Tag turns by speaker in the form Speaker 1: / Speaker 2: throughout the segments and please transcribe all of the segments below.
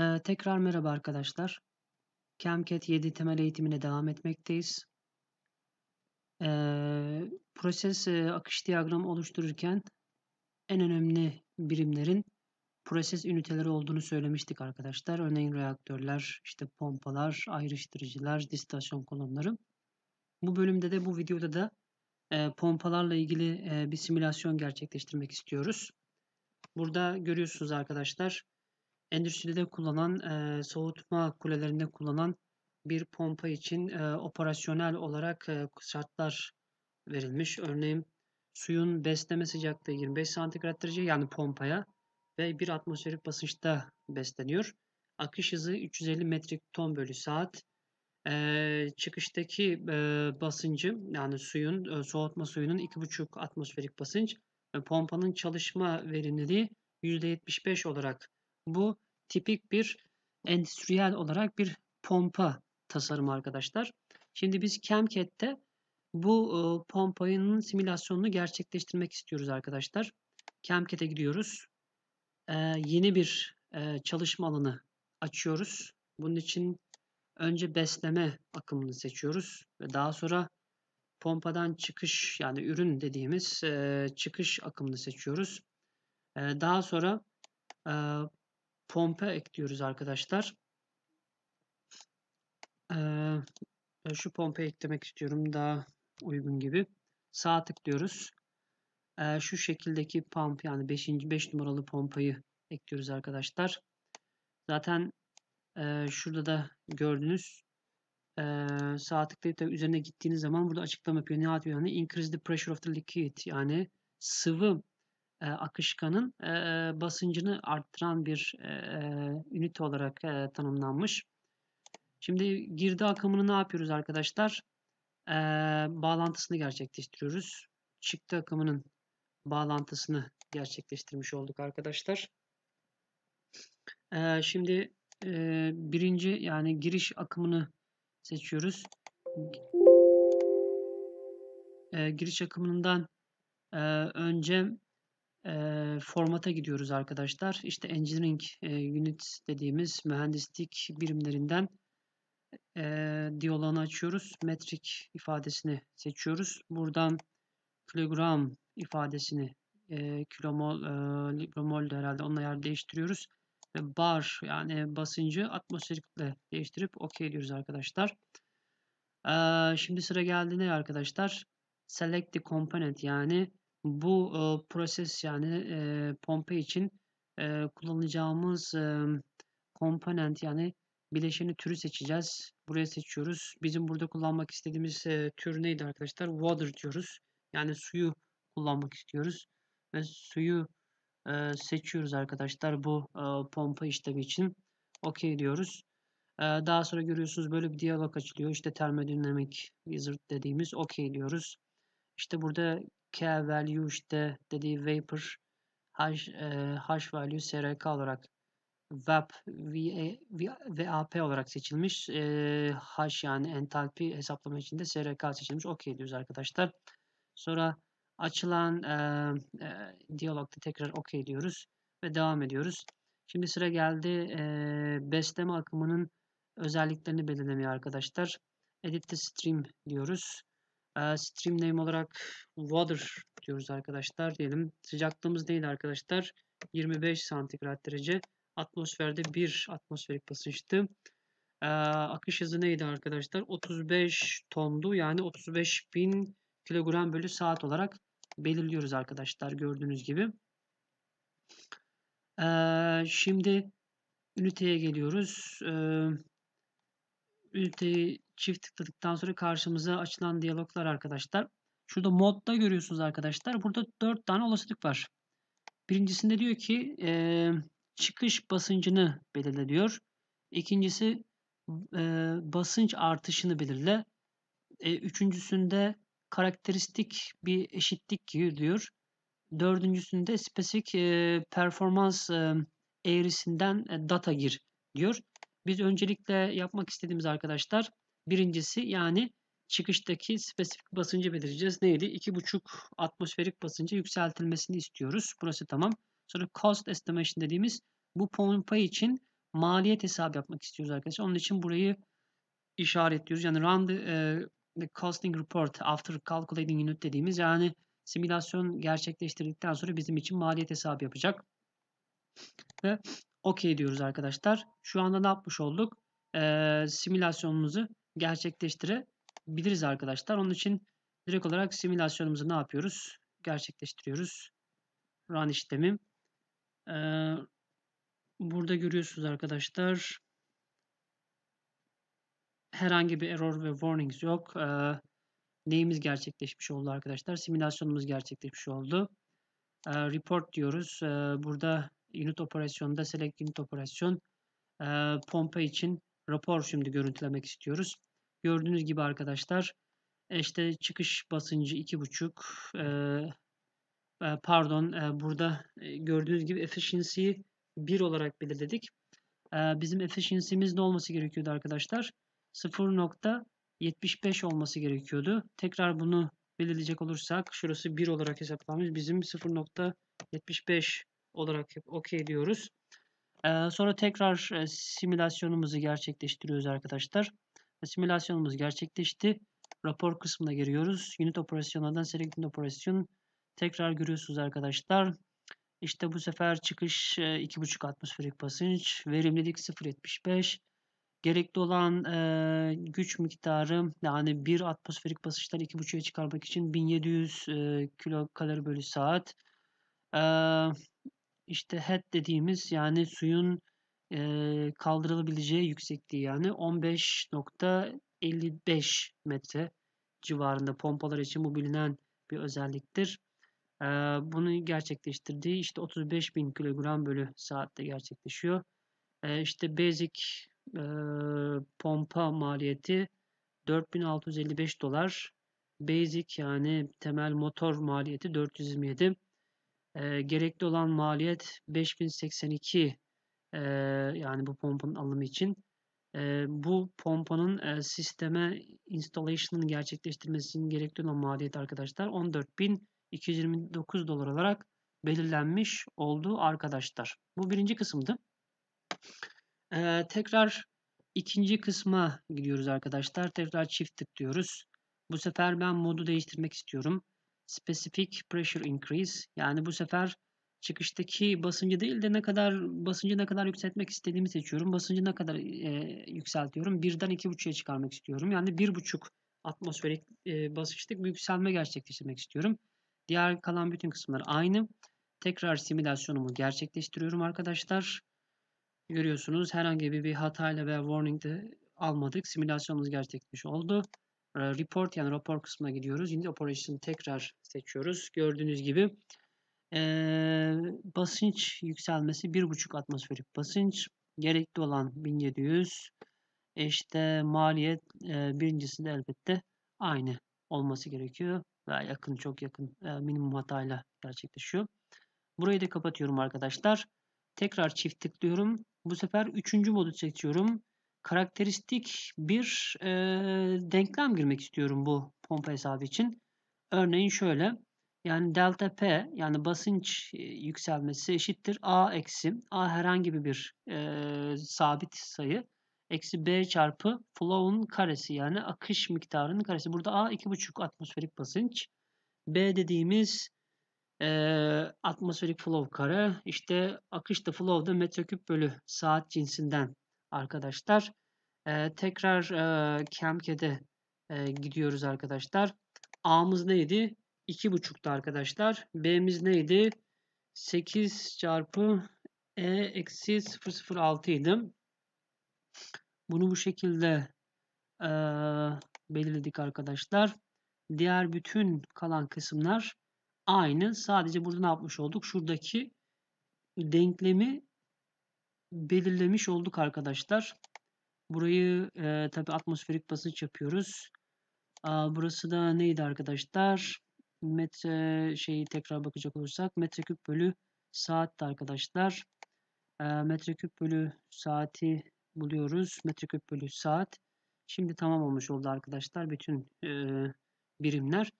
Speaker 1: Ee, tekrar merhaba arkadaşlar. CamCat 7 temel eğitimine devam etmekteyiz. Ee, proses e, akış diyagramı oluştururken en önemli birimlerin proses üniteleri olduğunu söylemiştik arkadaşlar. Örneğin reaktörler, işte pompalar, ayrıştırıcılar, distasyon kolonları. Bu bölümde de bu videoda da e, pompalarla ilgili e, bir simülasyon gerçekleştirmek istiyoruz. Burada görüyorsunuz arkadaşlar endüstride kullanılan e, soğutma kulelerinde kullanılan bir pompa için e, operasyonel olarak e, şartlar verilmiş. Örneğin suyun besleme sıcaklığı 25 santigrat derece yani pompaya ve bir atmosferik basınçta besleniyor. Akış hızı 350 metrik ton bölü saat. Ee, çıkıştaki e, basıncı yani suyun e, soğutma suyunun 2,5 atmosferik basınç ve pompanın çalışma verimliliği %75 olarak bu tipik bir endüstriyel olarak bir pompa tasarımı arkadaşlar. Şimdi biz CamCAD'de bu e, pompanın simülasyonunu gerçekleştirmek istiyoruz arkadaşlar. CamCAD'e gidiyoruz. E, yeni bir e, çalışma alanı açıyoruz. Bunun için önce besleme akımını seçiyoruz ve daha sonra pompadan çıkış yani ürün dediğimiz e, çıkış akımını seçiyoruz. E, daha sonra e, pompa ekliyoruz arkadaşlar. Ee, şu pompa eklemek istiyorum daha uygun gibi. Sağ tıklıyoruz. Ee, şu şekildeki pump yani 5. 5 numaralı pompayı ekliyoruz arkadaşlar. Zaten e, şurada da gördünüz. E, sağ tıklayıp da üzerine gittiğiniz zaman burada açıklama yapıyor. Ne yapıyor? Yani increase the pressure of the liquid. Yani sıvı e, akışkanın e, basıncını arttıran bir e, e ünite olarak e, tanımlanmış. Şimdi girdi akımını ne yapıyoruz arkadaşlar? E, bağlantısını gerçekleştiriyoruz. Çıktı akımının bağlantısını gerçekleştirmiş olduk arkadaşlar. E, şimdi e, birinci yani giriş akımını seçiyoruz. E, giriş akımından e, önce e, formata gidiyoruz arkadaşlar. İşte engineering e, unit dediğimiz mühendislik birimlerinden e, diyolanı açıyoruz. Metric ifadesini seçiyoruz. Buradan kilogram ifadesini e, kilomol, e, libromol de herhalde onun yer değiştiriyoruz. Ve bar yani basıncı atmosferikle değiştirip OK diyoruz arkadaşlar. E, şimdi sıra geldi ne arkadaşlar? Select the component yani bu e, proses yani e, pompa için e, kullanacağımız e, komponent yani bileşeni türü seçeceğiz. Buraya seçiyoruz. Bizim burada kullanmak istediğimiz e, tür neydi arkadaşlar? Water diyoruz. Yani suyu kullanmak istiyoruz. Ve suyu e, seçiyoruz arkadaşlar bu e, pompa işlemi için. OK diyoruz. E, daha sonra görüyorsunuz böyle bir diyalog açılıyor. İşte termodinamik wizard dediğimiz OK diyoruz. İşte burada K value işte dediği vapor H, e, H value SRK olarak VAP VAP olarak seçilmiş. E, H yani entalpi hesaplama için de SRK seçilmiş. Okey diyoruz arkadaşlar. Sonra açılan e, e, diyalogda tekrar okey diyoruz ve devam ediyoruz. Şimdi sıra geldi e, besleme akımının özelliklerini belirlemeye arkadaşlar. Edit the stream diyoruz. Stream name olarak water diyoruz arkadaşlar diyelim. Sıcaklığımız neydi arkadaşlar? 25 santigrat derece. Atmosferde 1 atmosferik basınçtı. Ee, akış hızı neydi arkadaşlar? 35 tondu. Yani 35 bin kilogram bölü saat olarak belirliyoruz arkadaşlar. Gördüğünüz gibi. Ee, şimdi üniteye geliyoruz. Ee, üniteyi çift tıkladıktan sonra karşımıza açılan diyaloglar arkadaşlar. Şurada modda görüyorsunuz arkadaşlar. Burada 4 tane olasılık var. Birincisinde diyor ki e, çıkış basıncını belirle diyor. İkincisi e, basınç artışını belirle. E, üçüncüsünde karakteristik bir eşitlik gir diyor. Dördüncüsünde spesifik e, performans e, eğrisinden e, data gir diyor. Biz öncelikle yapmak istediğimiz arkadaşlar Birincisi yani çıkıştaki spesifik basıncı belirleyeceğiz. Neydi? 2,5 atmosferik basıncı yükseltilmesini istiyoruz. Burası tamam. Sonra cost estimation dediğimiz bu pompa için maliyet hesabı yapmak istiyoruz arkadaşlar. Onun için burayı işaretliyoruz. Yani run the, uh, the costing report after calculating unit dediğimiz yani simülasyon gerçekleştirdikten sonra bizim için maliyet hesabı yapacak. Ve okey diyoruz arkadaşlar. Şu anda ne yapmış olduk? Ee, simülasyonumuzu gerçekleştirebiliriz arkadaşlar. Onun için direkt olarak simülasyonumuzu ne yapıyoruz? Gerçekleştiriyoruz. Run işlemim. Ee, burada görüyorsunuz arkadaşlar. Herhangi bir error ve warnings yok. Ee, neyimiz gerçekleşmiş oldu arkadaşlar? Simülasyonumuz gerçekleşmiş oldu. Ee, report diyoruz. burada unit operasyonda select unit operasyon pompa için rapor şimdi görüntülemek istiyoruz. Gördüğünüz gibi arkadaşlar e, işte çıkış basıncı 2.5 e, e, pardon e, burada e, gördüğünüz gibi efficiency'yi 1 olarak belirledik. E, bizim efficiency'miz ne olması gerekiyordu arkadaşlar? 0.75 olması gerekiyordu. Tekrar bunu belirleyecek olursak şurası 1 olarak hesaplanmış. Bizim 0.75 olarak okey diyoruz sonra tekrar simülasyonumuzu gerçekleştiriyoruz arkadaşlar. Simülasyonumuz gerçekleşti. Rapor kısmına giriyoruz. Unit operasyonlardan select operasyon tekrar görüyorsunuz arkadaşlar. İşte bu sefer çıkış e, 2.5 atmosferik basınç, verimlilik 0.75. Gerekli olan güç miktarı yani 1 atmosferik basınçtan 2.5'e çıkarmak için 1700 e, kilokalori bölü saat. E, işte head dediğimiz yani suyun e, kaldırılabileceği yüksekliği yani 15.55 metre civarında pompalar için bu bilinen bir özelliktir. E, bunu gerçekleştirdiği işte 35.000 kilogram bölü saatte gerçekleşiyor. E, işte basic e, pompa maliyeti 4655 dolar. Basic yani temel motor maliyeti 427. E, gerekli olan maliyet 5082 e, yani bu pompanın alımı için. E, bu pompanın e, sisteme installation'ın gerçekleştirmesinin gerekli olan maliyet arkadaşlar 14.229 dolar olarak belirlenmiş oldu arkadaşlar. Bu birinci kısımdı. E, tekrar ikinci kısma gidiyoruz arkadaşlar. Tekrar çift tıklıyoruz. Bu sefer ben modu değiştirmek istiyorum specific pressure increase yani bu sefer çıkıştaki basıncı değil de ne kadar basıncı ne kadar yükseltmek istediğimi seçiyorum. Basıncı ne kadar e, yükseltiyorum? Birden iki buçuğa çıkarmak istiyorum. Yani bir buçuk atmosferik e, basınçlık bir yükselme gerçekleştirmek istiyorum. Diğer kalan bütün kısımlar aynı. Tekrar simülasyonumu gerçekleştiriyorum arkadaşlar. Görüyorsunuz herhangi bir, bir hatayla veya warning de almadık. Simülasyonumuz gerçekleşmiş oldu. Ee, report yani rapor kısmına gidiyoruz. Unit Operation tekrar seçiyoruz. Gördüğünüz gibi e, basınç yükselmesi 1.5 atmosferik basınç. Gerekli olan 1700. E işte maliyet e, ee, birincisi de elbette aynı olması gerekiyor. Veya yakın çok yakın e, minimum hatayla gerçekleşiyor. Burayı da kapatıyorum arkadaşlar. Tekrar çift tıklıyorum. Bu sefer üçüncü modu seçiyorum karakteristik bir e, denklem girmek istiyorum bu pompa hesabı için. Örneğin şöyle yani delta P yani basınç yükselmesi eşittir A eksi A herhangi bir e, sabit sayı eksi B çarpı flow'un karesi yani akış miktarının karesi. Burada A 2,5 atmosferik basınç. B dediğimiz e, atmosferik flow kare. İşte akış da flow da metreküp bölü saat cinsinden arkadaşlar. E, tekrar e, Kemket'e e, gidiyoruz arkadaşlar. A'mız neydi? 2,5'tu arkadaşlar. B'miz neydi? 8 çarpı E eksi 0,06 idi. Bunu bu şekilde e, belirledik arkadaşlar. Diğer bütün kalan kısımlar aynı. Sadece burada ne yapmış olduk? Şuradaki denklemi belirlemiş olduk arkadaşlar. Burayı e, tabi atmosferik basınç yapıyoruz. Aa, burası da neydi arkadaşlar? Metre şeyi tekrar bakacak olursak metreküp bölü saatti arkadaşlar. E, metreküp bölü saati buluyoruz. Metreküp bölü saat. Şimdi tamam olmuş oldu arkadaşlar. Bütün e, birimler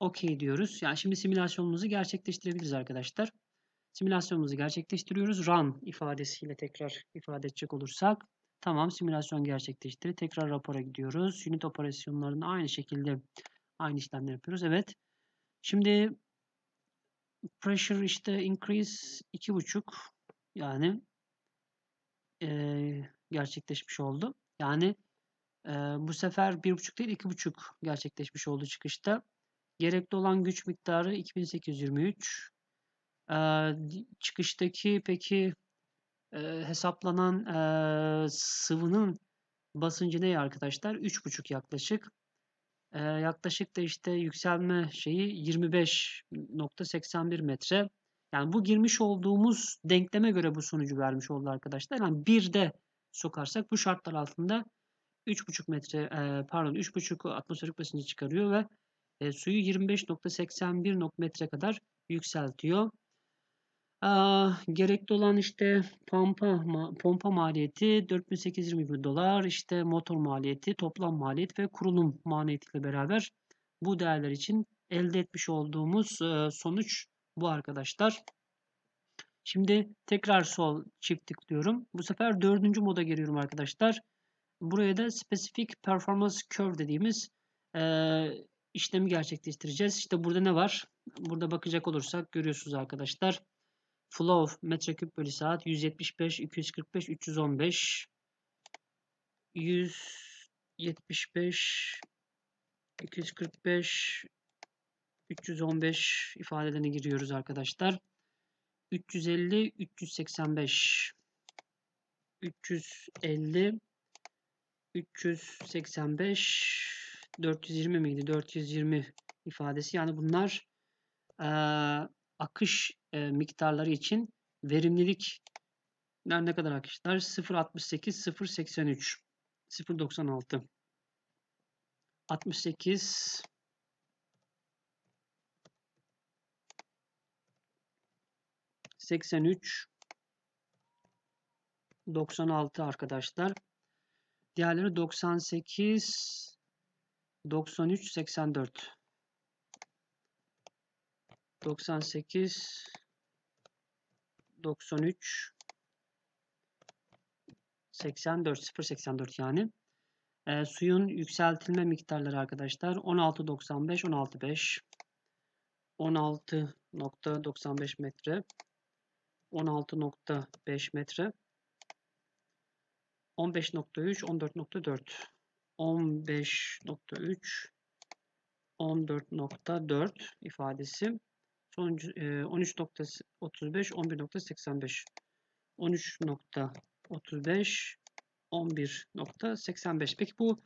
Speaker 1: okey diyoruz. Yani şimdi simülasyonumuzu gerçekleştirebiliriz arkadaşlar. Simülasyonumuzu gerçekleştiriyoruz. Run ifadesiyle tekrar ifade edecek olursak. Tamam simülasyon gerçekleşti. Tekrar rapora gidiyoruz. Unit operasyonlarını aynı şekilde aynı işlemleri yapıyoruz. Evet. Şimdi pressure işte increase 2.5 yani e, gerçekleşmiş oldu. Yani e, bu sefer 1.5 değil 2.5 gerçekleşmiş oldu çıkışta. Gerekli olan güç miktarı 2823. Ee, çıkıştaki peki e, hesaplanan e, sıvının basıncı ne arkadaşlar? 3,5 yaklaşık. Ee, yaklaşık da işte yükselme şeyi 25.81 metre. Yani bu girmiş olduğumuz denkleme göre bu sonucu vermiş oldu arkadaşlar. Yani bir de sokarsak bu şartlar altında 3,5 metre e, pardon 3,5 atmosferik basıncı çıkarıyor ve e, suyu 25.81 metre kadar yükseltiyor. Ah, gerekli olan işte pompa pompa maliyeti 4820 dolar işte motor maliyeti toplam maliyet ve kurulum maliyetiyle beraber bu değerler için elde etmiş olduğumuz e, sonuç bu arkadaşlar. Şimdi tekrar sol çift tıklıyorum. Bu sefer dördüncü moda giriyorum arkadaşlar. Buraya da Specific Performance Curve dediğimiz e, işlemi gerçekleştireceğiz. İşte burada ne var? Burada bakacak olursak görüyorsunuz arkadaşlar flow metreküp bölü saat 175, 245, 315, 175, 245, 315 ifadelerini giriyoruz arkadaşlar. 350, 385, 350, 385, 420 miydi? 420 ifadesi. Yani bunlar e, akış e, miktarları için verimlilik ne kadar akışlar? 0.68, 0.83, 0.96. 68 83 96 arkadaşlar. Diğerleri 98 93 84. 98 93 84 084 yani. E, suyun yükseltilme miktarları arkadaşlar 16.95 16.5 16.95 metre 16.5 metre 15.3 14.4 15.3 14.4 ifadesi Sonuncu 13.35, 11.85. 13.35, 11.85. Peki bu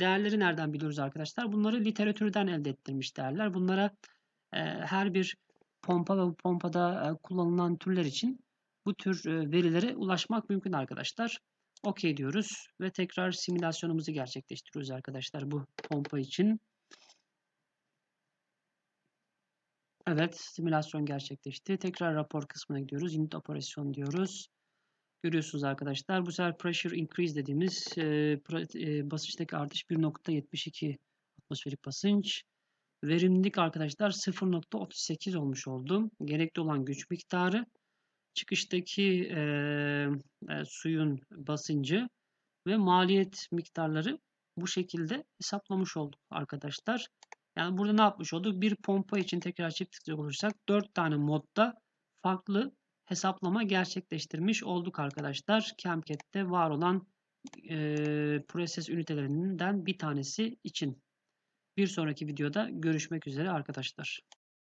Speaker 1: değerleri nereden biliyoruz arkadaşlar? Bunları literatürden elde ettirmiş değerler. Bunlara e, her bir pompa ve bu pompada e, kullanılan türler için bu tür e, verilere ulaşmak mümkün arkadaşlar. OK diyoruz ve tekrar simülasyonumuzu gerçekleştiriyoruz arkadaşlar bu pompa için. Evet, simülasyon gerçekleşti. Tekrar rapor kısmına gidiyoruz. Unit operasyon diyoruz. Görüyorsunuz arkadaşlar. Bu sefer pressure increase dediğimiz e, e, basınçtaki artış 1.72 atmosferik basınç. Verimlilik arkadaşlar 0.38 olmuş oldu. Gerekli olan güç miktarı. Çıkıştaki e, e, suyun basıncı ve maliyet miktarları bu şekilde hesaplamış olduk arkadaşlar. Yani burada ne yapmış olduk? Bir pompa için tekrar çift tıklayacak olursak 4 tane modda farklı hesaplama gerçekleştirmiş olduk arkadaşlar. CamCat'te var olan e, proses ünitelerinden bir tanesi için. Bir sonraki videoda görüşmek üzere arkadaşlar.